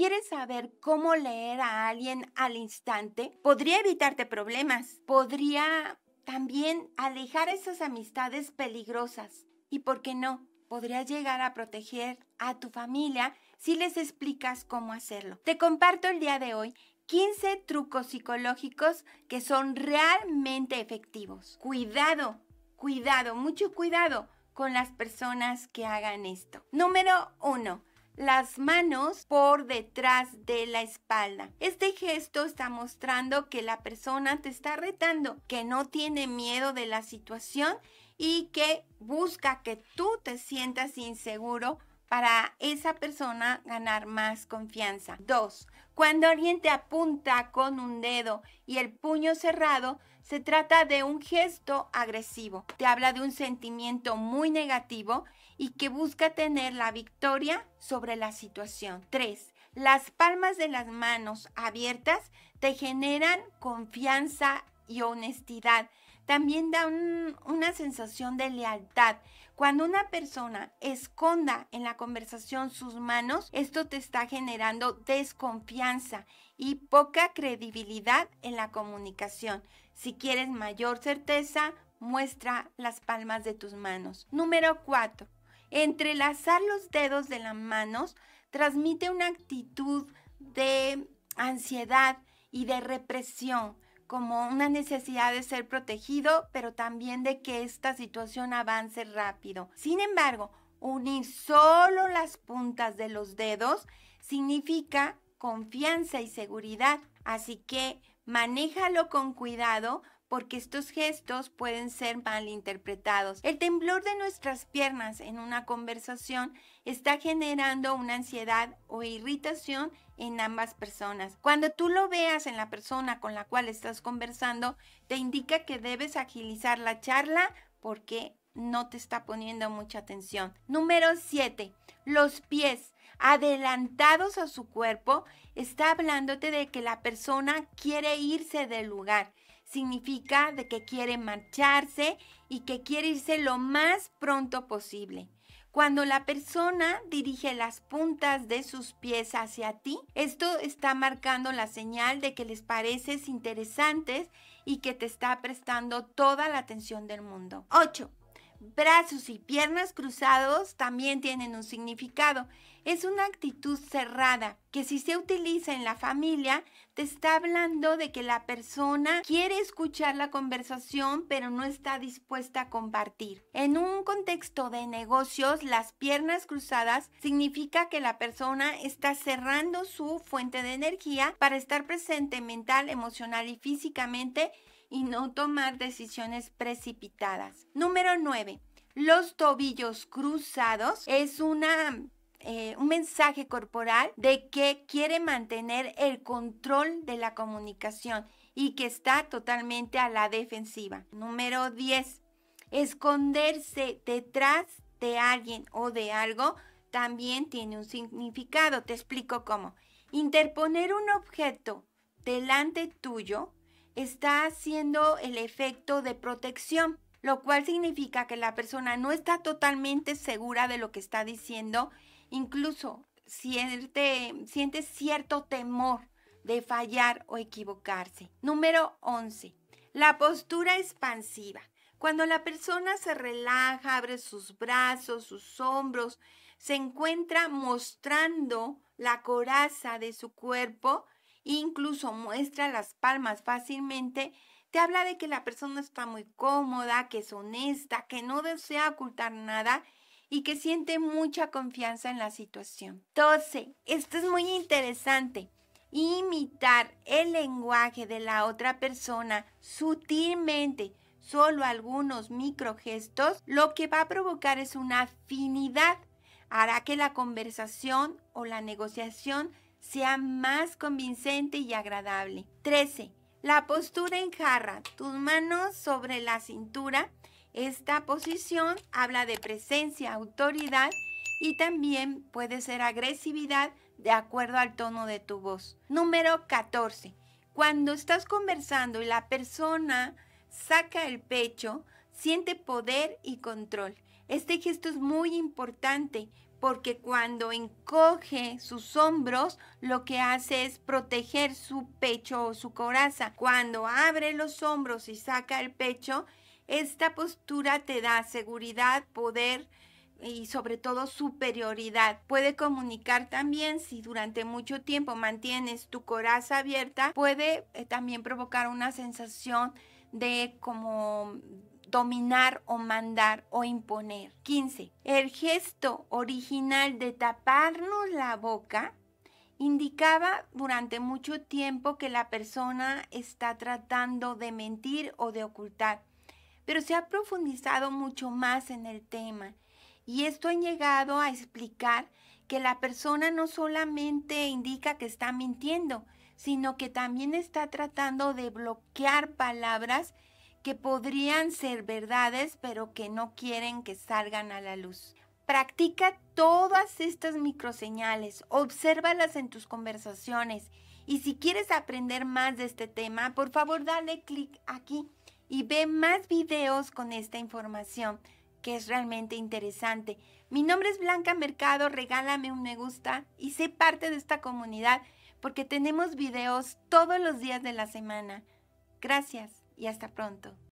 ¿Quieres saber cómo leer a alguien al instante? Podría evitarte problemas, podría también alejar esas amistades peligrosas y, ¿por qué no? Podría llegar a proteger a tu familia si les explicas cómo hacerlo. Te comparto el día de hoy 15 trucos psicológicos que son realmente efectivos. Cuidado, cuidado, mucho cuidado con las personas que hagan esto. Número 1 las manos por detrás de la espalda. Este gesto está mostrando que la persona te está retando, que no tiene miedo de la situación y que busca que tú te sientas inseguro para esa persona ganar más confianza. 2. Cuando alguien te apunta con un dedo y el puño cerrado, se trata de un gesto agresivo. Te habla de un sentimiento muy negativo y que busca tener la victoria sobre la situación. 3. Las palmas de las manos abiertas te generan confianza y honestidad. También da una sensación de lealtad. Cuando una persona esconda en la conversación sus manos, esto te está generando desconfianza y poca credibilidad en la comunicación. Si quieres mayor certeza, muestra las palmas de tus manos. Número 4. Entrelazar los dedos de las manos transmite una actitud de ansiedad y de represión, como una necesidad de ser protegido, pero también de que esta situación avance rápido. Sin embargo, unir solo las puntas de los dedos significa confianza y seguridad, así que manéjalo con cuidado porque estos gestos pueden ser mal interpretados. El temblor de nuestras piernas en una conversación está generando una ansiedad o irritación en ambas personas. Cuando tú lo veas en la persona con la cual estás conversando, te indica que debes agilizar la charla porque no te está poniendo mucha atención. Número 7. Los pies adelantados a su cuerpo está hablándote de que la persona quiere irse del lugar significa de que quiere marcharse y que quiere irse lo más pronto posible. Cuando la persona dirige las puntas de sus pies hacia ti, esto está marcando la señal de que les pareces interesantes y que te está prestando toda la atención del mundo. 8 brazos y piernas cruzados también tienen un significado. Es una actitud cerrada que si se utiliza en la familia, te está hablando de que la persona quiere escuchar la conversación pero no está dispuesta a compartir. En un contexto de negocios, las piernas cruzadas significa que la persona está cerrando su fuente de energía para estar presente mental, emocional y físicamente y no tomar decisiones precipitadas. Número 9. Los tobillos cruzados es una eh, un mensaje corporal de que quiere mantener el control de la comunicación y que está totalmente a la defensiva. Número 10. Esconderse detrás de alguien o de algo también tiene un significado. Te explico cómo. Interponer un objeto delante tuyo está haciendo el efecto de protección, lo cual significa que la persona no está totalmente segura de lo que está diciendo, incluso siente, cierto temor de fallar o equivocarse. Número 11. La postura expansiva. Cuando la persona se relaja, abre sus brazos, sus hombros, se encuentra mostrando la coraza de su cuerpo, incluso muestra las palmas fácilmente, te habla de que la persona está muy cómoda, que es honesta, que no desea ocultar nada y que siente mucha confianza en la situación. 12. Esto es muy interesante. Imitar el lenguaje de la otra persona sutilmente, solo algunos microgestos, lo que va a provocar es una afinidad. Hará que la conversación o la negociación sea más convincente y agradable. 13. La postura en jarra, tus manos sobre la cintura. Esta posición habla de presencia, autoridad y también puede ser agresividad de acuerdo al tono de tu voz. Número 14. Cuando estás conversando y la persona saca el pecho, siente poder y control. Este gesto es muy importante porque cuando encoge sus hombros lo que hace es proteger su pecho o su coraza. Cuando abre los hombros y saca el pecho, esta postura te da seguridad, poder y sobre todo superioridad. Puede comunicar también si durante mucho tiempo mantienes tu coraza abierta, puede eh, también provocar una sensación de como dominar o mandar o imponer. 15. El gesto original de taparnos la boca indicaba durante mucho tiempo que la persona está tratando de mentir o de ocultar, pero se ha profundizado mucho más en el tema y esto ha llegado a explicar que la persona no solamente indica que está mintiendo, sino que también está tratando de bloquear palabras que podrían ser verdades, pero que no quieren que salgan a la luz. Practica todas estas microseñales, obsérvalas en tus conversaciones y si quieres aprender más de este tema, por favor dale clic aquí y ve más videos con esta información que es realmente interesante. Mi nombre es Blanca Mercado, regálame un me gusta y sé parte de esta comunidad porque tenemos videos todos los días de la semana. Gracias y hasta pronto.